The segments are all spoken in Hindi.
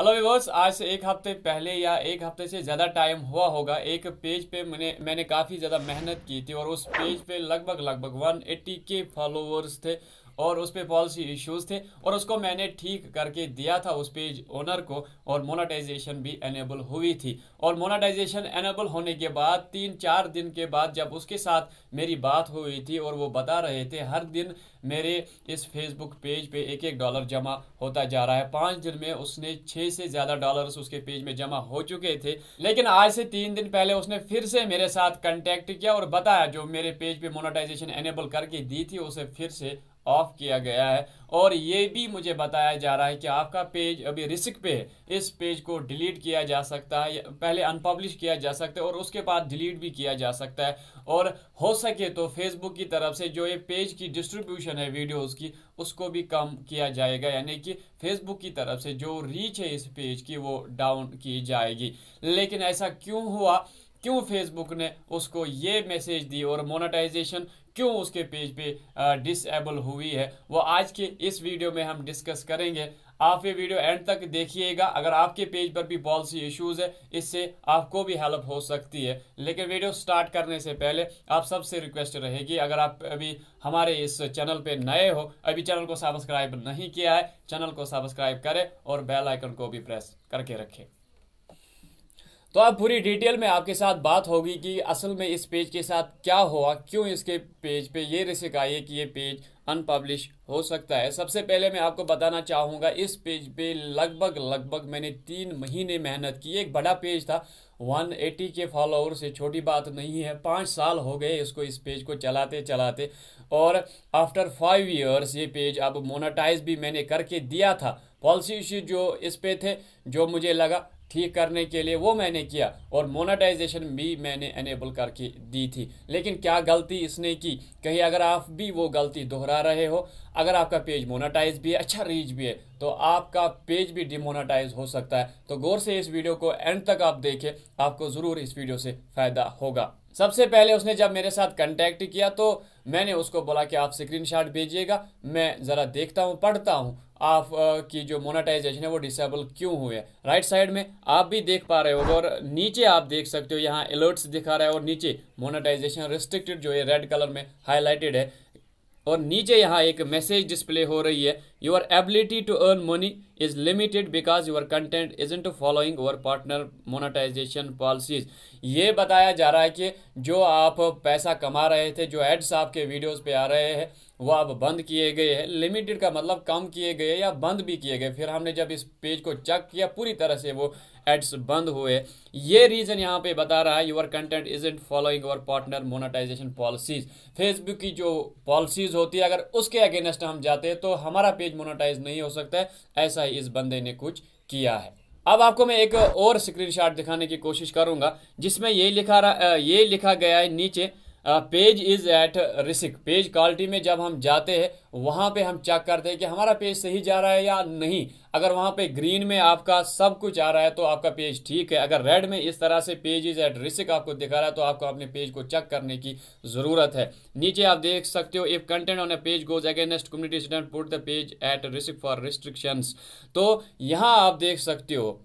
हेलो विवर्स आज से एक हफ्ते पहले या एक हफ्ते से ज़्यादा टाइम हुआ होगा एक पेज पे मैंने मैंने काफ़ी ज़्यादा मेहनत की थी और उस पेज पे लगभग लगभग 180 के फॉलोअर्स थे और उस पर पॉलिसी इश्यूज थे और उसको मैंने ठीक करके दिया था उस पेज ओनर को और मोनाटाइजेशन भी एनेबल हुई थी और मोनाटाइजेशन एनेबल होने के बाद तीन चार दिन के बाद जब उसके साथ मेरी बात हुई थी और वो बता रहे थे हर दिन मेरे इस फेसबुक पेज पे एक एक डॉलर जमा होता जा रहा है पाँच दिन में उसने छः से ज़्यादा डॉलर्स उसके पेज में जमा हो चुके थे लेकिन आज से तीन दिन पहले उसने फिर से मेरे साथ कंटेक्ट किया और बताया जो मेरे पेज पे मोनेटाइजेशन एनेबल करके दी थी उसे फिर से ऑफ किया गया है और ये भी मुझे बताया जा रहा है कि आपका पेज अभी रिस्क पे है इस पेज को डिलीट किया जा सकता है पहले अनपब्लिश किया जा सकता है और उसके बाद डिलीट भी किया जा सकता है और हो सके तो फेसबुक की तरफ से जो ये पेज की डिस्ट्रीब्यूशन है वीडियोस की उसको भी कम किया जाएगा यानी कि फेसबुक की तरफ से जो रीच है इस पेज की वो डाउन की जाएगी लेकिन ऐसा क्यों हुआ क्यों फेसबुक ने उसको ये मैसेज दी और मोनेटाइजेशन क्यों उसके पेज पे डिसेबल हुई है वो आज के इस वीडियो में हम डिस्कस करेंगे आप ये वीडियो एंड तक देखिएगा अगर आपके पेज पर भी पॉलिसी इश्यूज है इससे आपको भी हेल्प हो सकती है लेकिन वीडियो स्टार्ट करने से पहले आप सबसे रिक्वेस्ट रहेगी अगर आप अभी हमारे इस चैनल पे नए हो अभी चैनल को सब्सक्राइब नहीं किया है चैनल को सब्सक्राइब करें और बेल आइकन को भी प्रेस करके रखें तो अब पूरी डिटेल में आपके साथ बात होगी कि असल में इस पेज के साथ क्या हुआ क्यों इसके पेज पे ये रिस्क आई है कि ये पेज अनपब्लिश हो सकता है सबसे पहले मैं आपको बताना चाहूँगा इस पेज पे लगभग लगभग मैंने तीन महीने मेहनत की एक बड़ा पेज था 180 के फॉलोअर से छोटी बात नहीं है पाँच साल हो गए इसको इस पेज को चलाते चलाते और आफ्टर फाइव ईयर्स ये पेज अब मोनाटाइज भी मैंने करके दिया था पॉलिसी इश्यू जो इस पे थे जो मुझे लगा ठीक करने के लिए वो मैंने किया और मोनेटाइजेशन भी मैंने एनेबल करके दी थी लेकिन क्या गलती इसने की कहीं अगर आप भी वो गलती दोहरा रहे हो अगर आपका पेज मोनेटाइज भी है अच्छा रीच भी है तो आपका पेज भी डिमोनेटाइज हो सकता है तो गौर से इस वीडियो को एंड तक आप देखें आपको ज़रूर इस वीडियो से फ़ायदा होगा सबसे पहले उसने जब मेरे साथ कंटेक्ट किया तो मैंने उसको बोला कि आप स्क्रीनशॉट भेजिएगा मैं ज़रा देखता हूँ पढ़ता हूँ आप की जो मोनेटाइजेशन है वो डिसेबल क्यों हुए राइट साइड में आप भी देख पा रहे हो और नीचे आप देख सकते हो यहाँ अलर्ट्स दिखा रहा है और नीचे मोनेटाइजेशन रिस्ट्रिक्टेड जो है रेड कलर में हाईलाइटेड है और नीचे यहाँ एक मैसेज डिस्प्ले हो रही है your ability to earn money is limited because your content isn't following your partner monetisation policies ये बताया जा रहा है कि जो आप पैसा कमा रहे थे जो एड्स आपके वीडियोस पे आ रहे हैं वो अब बंद किए गए हैं लिमिटेड का मतलब कम किए गए या बंद भी किए गए फिर हमने जब इस पेज को चेक किया पूरी तरह से वो एड्स बंद हुए ये रीज़न यहाँ पे बता रहा है your content isn't following your partner monetisation policies Facebook की जो पॉलिसीज़ होती है अगर उसके अगेंस्ट हम जाते हैं तो हमारा पेज मोनेटाइज नहीं हो सकता है ऐसा ही इस बंदे ने कुछ किया है अब आपको मैं एक और स्क्रीनशॉट दिखाने की कोशिश करूंगा जिसमें ये लिखा रहा ये लिखा गया है नीचे page is at risk page quality में जब हम जाते हैं वहां पे हम चेक करते हैं कि हमारा पेज सही जा रहा है या नहीं अगर वहां पे ग्रीन में आपका सब कुछ आ रहा है तो आपका पेज ठीक है अगर रेड में इस तरह से पेज इज़ एट रिस्क आपको दिखा रहा है तो आपको अपने पेज को चेक करने की ज़रूरत है नीचे आप देख सकते हो if content on a page goes against community standards put the page at risk for restrictions तो यहाँ आप देख सकते हो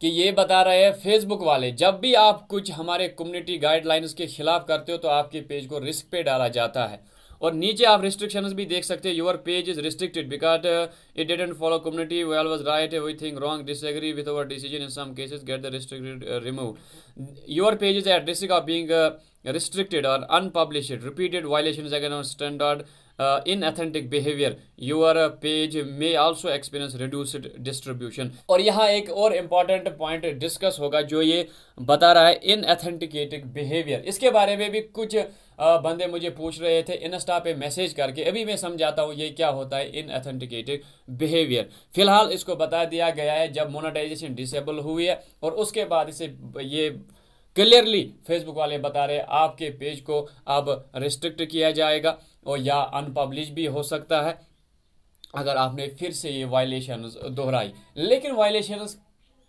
कि ये बता रहे हैं फेसबुक वाले जब भी आप कुछ हमारे कम्युनिटी गाइडलाइंस के खिलाफ करते हो तो आपके पेज को रिस्क पे डाला जाता है और नीचे आप रिस्ट्रिक्शंस भी देख सकते हैं your page is restricted because it didn't follow community well was right we think wrong disagree with our decision in some cases get the restricted remove your page is at risk of being restricted और unpublish repeated violation again standard inauthentic behaviour your page uh, may also experience reduced distribution और यहाँ एक और इम्पॉर्टेंट पॉइंट डिस्कस होगा जो ये बता रहा है इनऑथेंटिकेटेड बिहेवियर इसके बारे में भी कुछ uh, बंदे मुझे पूछ रहे थे इंस्टा पे मैसेज करके अभी मैं समझाता हूँ ये क्या होता है इन अथेंटिकेटेड बिहेवियर फिलहाल इसको बता दिया गया है जब मोनाटाइजेशन डिसेबल हुई है और उसके बाद इसे ये क्लियरली फेसबुक वाले बता रहे हैं आपके पेज को अब रिस्ट्रिक्ट किया जाएगा और या अनपब्लिश भी हो सकता है अगर आपने फिर से ये वायलेशन दोहराई लेकिन वायलेशन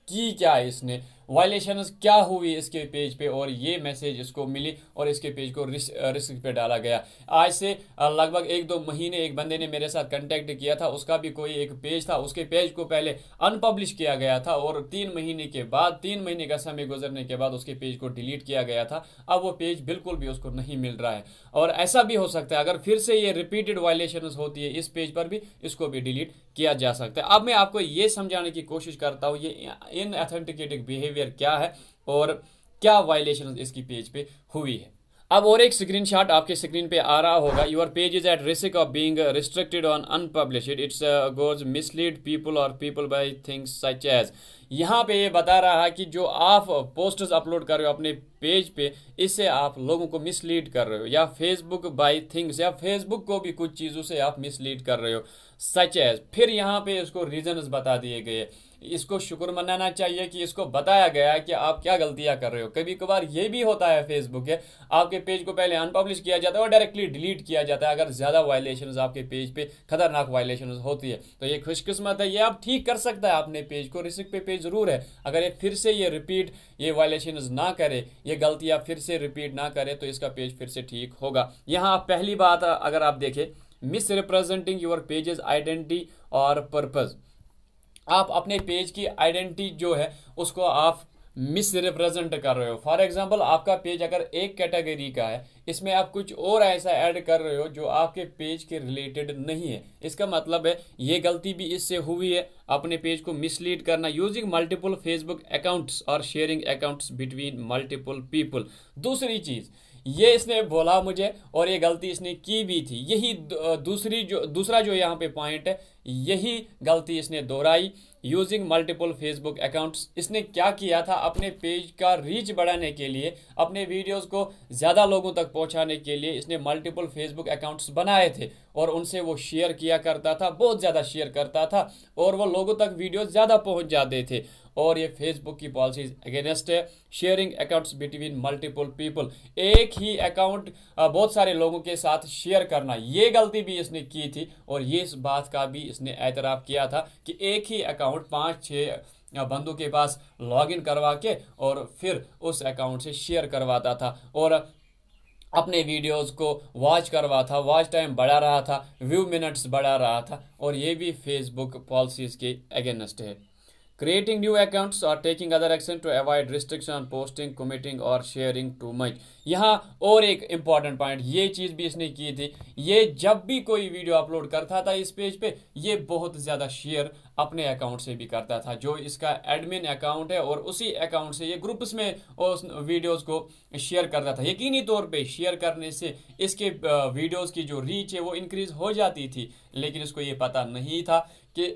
की क्या है इसने वायलेशन क्या हुई इसके पेज पे और ये मैसेज इसको मिली और इसके पेज को रिस्क रिस पे डाला गया आज से लगभग एक दो महीने एक बंदे ने मेरे साथ कंटेक्ट किया था उसका भी कोई एक पेज था उसके पेज को पहले अनपब्लिश किया गया था और तीन महीने के बाद तीन महीने का समय गुजरने के बाद उसके पेज को डिलीट किया गया था अब वो पेज बिल्कुल भी उसको नहीं मिल रहा है और ऐसा भी हो सकता है अगर फिर से ये रिपीटेड वायलेशन होती है इस पेज पर भी इसको भी डिलीट किया जा सकता है अब मैं आपको ये समझाने की कोशिश करता हूँ ये इन बिहेवियर क्या है और क्या वायलेशन इसकी पेज पे हुई है अब और एक स्क्रीन शॉट आपके स्क्रीन पे आ रहा होगा your page is at risk of being restricted on unpublish it's goes mislead people और people by things such as यहाँ पे ये बता रहा है कि जो आप पोस्टर्स अपलोड कर रहे हो अपने पेज पे इससे आप लोगों को मिसलीड कर रहे हो या फेसबुक बाय थिंग्स या फेसबुक को भी कुछ चीज़ों से आप मिसलीड कर रहे हो सच एज फिर यहाँ पे इसको रीजंस बता दिए गए इसको शुक्र मनाना चाहिए कि इसको बताया गया है कि आप क्या गलतियाँ कर रहे हो कभी कभार ये भी होता है फेसबुक है आपके पेज को पहले अनपब्लिश किया जाता है और डायरेक्टली डिलीट किया जाता है अगर ज़्यादा वायलेशन आपके पेज पर खतरनाक वायलेशन होती है तो ये खुशकस्मत है ये आप ठीक कर सकता है अपने पेज को रिस्क पे पेज ज़रूर है अगर ये फिर से ये रिपीट ये वायलेशन ना करे ये गलतियाँ फिर से रिपीट ना करे तो इसका पेज फिर से ठीक होगा यहाँ पहली बात अगर आप देखें misrepresenting your page's identity और पर्पज़ आप अपने पेज की आइडेंटिटी जो है उसको आप मिस रिप्रेजेंट कर रहे हो फॉर एग्जाम्पल आपका पेज अगर एक कैटेगरी का है इसमें आप कुछ और ऐसा ऐड कर रहे हो जो आपके पेज के रिलेटेड नहीं है इसका मतलब है ये गलती भी इससे हुई है अपने पेज को मिसलीड करना यूजिंग मल्टीपल फेसबुक अकाउंट्स और sharing accounts between multiple people दूसरी चीज़ ये इसने बोला मुझे और ये गलती इसने की भी थी यही दूसरी जो दूसरा जो यहाँ पे पॉइंट है यही गलती इसने दोहराई यूजिंग मल्टीपल फेसबुक अकाउंट्स इसने क्या किया था अपने पेज का रीच बढ़ाने के लिए अपने वीडियोस को ज़्यादा लोगों तक पहुंचाने के लिए इसने मल्टीपल फेसबुक अकाउंट्स बनाए थे और उनसे वो शेयर किया करता था बहुत ज़्यादा शेयर करता था और वो लोगों तक वीडियो ज़्यादा पहुँच जाते थे और ये फेसबुक की पॉलिसी अगेंस्ट है sharing accounts between multiple people एक ही अकाउंट बहुत सारे लोगों के साथ शेयर करना ये गलती भी इसने की थी और ये इस बात का भी इसने एतराफ़ किया था कि एक ही अकाउंट अकाउंट पाँच छः बंधु के पास लॉगिन करवा के और फिर उस अकाउंट से शेयर करवाता था और अपने वीडियोस को वॉच करवा था वॉच टाइम बढ़ा रहा था व्यू मिनट्स बढ़ा रहा था और ये भी फेसबुक पॉलिसीज़ के अगेंस्ट है creating new accounts or taking other action to avoid restriction on posting committing or sharing too much यहाँ और एक इम्पॉर्टेंट पॉइंट ये चीज़ भी इसने की थी ये जब भी कोई वीडियो अपलोड करता था इस पेज पे ये बहुत ज़्यादा शेयर अपने अकाउंट से भी करता था जो इसका एडमिन अकाउंट है और उसी अकाउंट से ये ग्रुप्स में उस वीडियोस को शेयर करता था यकीनी तौर पे शेयर करने से इसके वीडियोस की जो रीच है वो इंक्रीज़ हो जाती थी लेकिन इसको ये पता नहीं था कि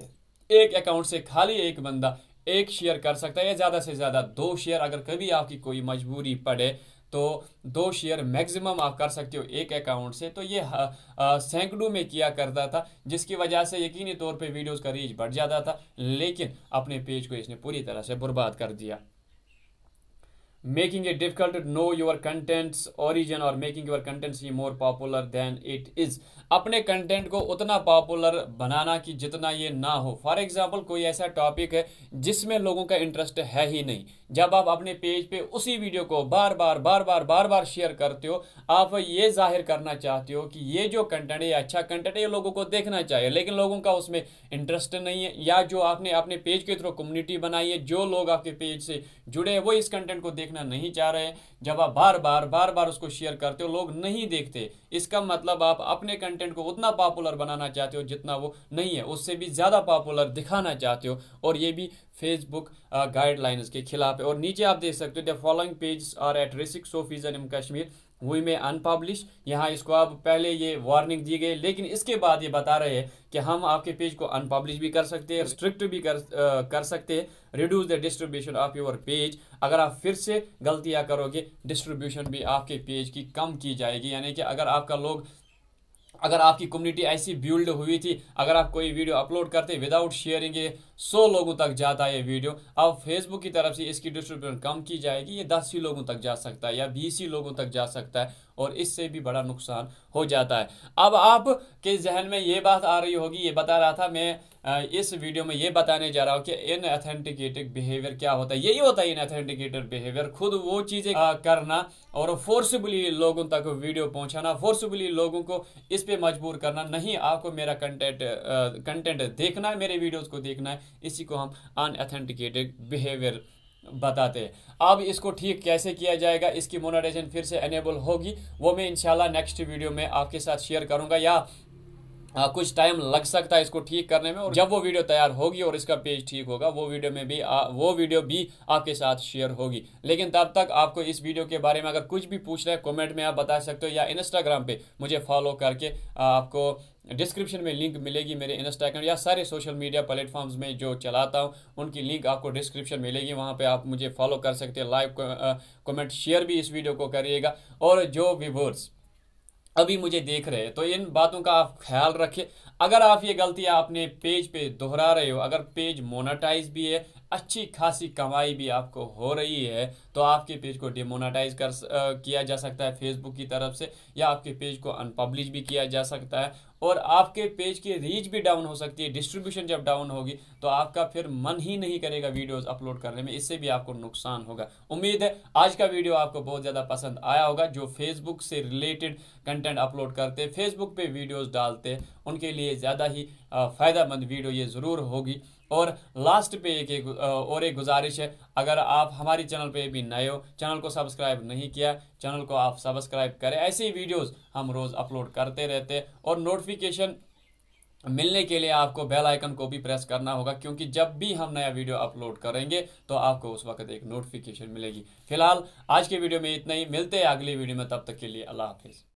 एक अकाउंट से खाली एक बंदा एक शेयर कर सकता है या ज़्यादा से ज़्यादा दो शेयर अगर कभी आपकी कोई मजबूरी पड़े तो दो शेयर मैक्सिमम आप कर सकते हो एक अकाउंट से तो ये सैकड़ों में किया करता था जिसकी वजह से यकीनी तौर पे वीडियोस का रीच बढ़ जाता था लेकिन अपने पेज को इसने पूरी तरह से बर्बाद कर दिया making it difficult to know your content's origin or making your contents more popular than it is अपने कंटेंट को उतना पॉपुलर बनाना कि जितना ये ना हो फॉर एग्जाम्पल कोई ऐसा टॉपिक है जिसमें लोगों का इंटरेस्ट है ही नहीं जब आप अपने पेज पे उसी वीडियो को बार बार बार बार बार बार शेयर करते हो आप ये जाहिर करना चाहते हो कि ये जो कंटेंट है अच्छा कंटेंट है ये लोगों को देखना चाहिए लेकिन लोगों का उसमें इंटरेस्ट नहीं है या जो आपने अपने पेज के थ्रू कम्युनिटी बनाई है जो लोग आपके पेज से जुड़े हैं वो इस कंटेंट को देख देखना नहीं चाह रहे जब आप बार बार बार बार उसको शेयर करते हो लोग नहीं देखते इसका मतलब आप अपने कंटेंट को उतना पॉपुलर बनाना चाहते हो जितना वो नहीं है उससे भी ज़्यादा पॉपुलर दिखाना चाहते हो और ये भी फेसबुक गाइडलाइंस के खिलाफ है और नीचे आप देख सकते हो the following page are at risk so fusion in Kashmir हुई में अनपब्लिश यहाँ इसको अब पहले ये वार्निंग दी गई लेकिन इसके बाद ये बता रहे हैं कि हम आपके पेज को अनपब्लिश भी कर सकते हैं स्ट्रिक्ट भी कर आ, कर सकते हैं reduce the distribution of your page अगर आप फिर से गलतियाँ करोगे डिस्ट्रीब्यूशन भी आपके पेज की कम की जाएगी यानी कि अगर आपका लोग अगर आपकी कम्युनिटी ऐसी बिल्ड हुई थी अगर आप कोई वीडियो अपलोड करते विदाउट शेयरिंग सौ लोगों तक जाता है ये वीडियो अब फेसबुक की तरफ से इसकी डिस्ट्रीब्यूशन कम की जाएगी ये दस ही लोगों तक जा सकता है या बीस ही लोगों तक जा सकता है और इससे भी बड़ा नुकसान हो जाता है अब आप के जहन में ये बात आ रही होगी ये बता रहा था मैं इस वीडियो में ये बताने जा रहा हूँ कि इन अथेंटिकेटेड बिहेवियर क्या होता है यही होता है इन अथेंटिकेटेड बिहेवियर खुद वो चीज़ें करना और फोर्सबली लोगों तक वीडियो पहुँचाना फोर्सबली लोगों को इस पर मजबूर करना नहीं आपको मेरा कंटेंट कंटेंट देखना है मेरे वीडियोज़ को देखना है इसी को हम अनऑथेंटिकेटेड बिहेवियर बताते हैं अब इसको ठीक कैसे किया जाएगा इसकी मोनाटाइजेशन फिर से एनेबल होगी वो मैं इंशाल्लाह नेक्स्ट वीडियो में आपके साथ शेयर करूंगा या आ, कुछ टाइम लग सकता है इसको ठीक करने में और जब वो वीडियो तैयार होगी और इसका पेज ठीक होगा वो वीडियो में भी आ, वो वीडियो भी आपके साथ शेयर होगी लेकिन तब तक आपको इस वीडियो के बारे में अगर कुछ भी पूछना है कमेंट में आप बता सकते हो या इंस्टाग्राम पे मुझे फॉलो करके आ, आपको डिस्क्रिप्शन में लिंक मिलेगी मेरे इंस्टाग्राम या सारे सोशल मीडिया प्लेटफॉर्म्स में जो चलाता हूँ उनकी लिंक आपको डिस्क्रिप्शन मिलेगी वहाँ पे आप मुझे फॉलो कर सकते हैं लाइव कमेंट शेयर भी इस वीडियो को करिएगा और जो व्यूवर्स अभी मुझे देख रहे हैं तो इन बातों का आप ख्याल रखें अगर आप ये गलतियाँ अपने पेज पे दोहरा रहे हो अगर पेज मोनाटाइज भी है अच्छी खासी कमाई भी आपको हो रही है तो आपके पेज को डिमोनाटाइज कर आ, किया जा सकता है फेसबुक की तरफ से या आपके पेज को अनपब्लिश भी किया जा सकता है और आपके पेज की रीच भी डाउन हो सकती है डिस्ट्रीब्यूशन जब डाउन होगी तो आपका फिर मन ही नहीं करेगा वीडियोस अपलोड करने में इससे भी आपको नुकसान होगा उम्मीद है आज का वीडियो आपको बहुत ज़्यादा पसंद आया होगा जो फेसबुक से रिलेटेड कंटेंट अपलोड करते फेसबुक पे वीडियोस डालते उनके लिए ज़्यादा ही फ़ायदेमंद वीडियो ये ज़रूर होगी और लास्ट पे एक एक और एक गुजारिश है अगर आप हमारी चैनल पे भी नए हो चैनल को सब्सक्राइब नहीं किया चैनल को आप सब्सक्राइब करें ऐसी वीडियोस हम रोज़ अपलोड करते रहते और नोटिफिकेशन मिलने के लिए आपको बेल आइकन को भी प्रेस करना होगा क्योंकि जब भी हम नया वीडियो अपलोड करेंगे तो आपको उस वक्त एक नोटिफिकेशन मिलेगी फिलहाल आज के वीडियो में इतना ही मिलते हैं अगली वीडियो में तब तक के लिए अल्लाह हाफिज़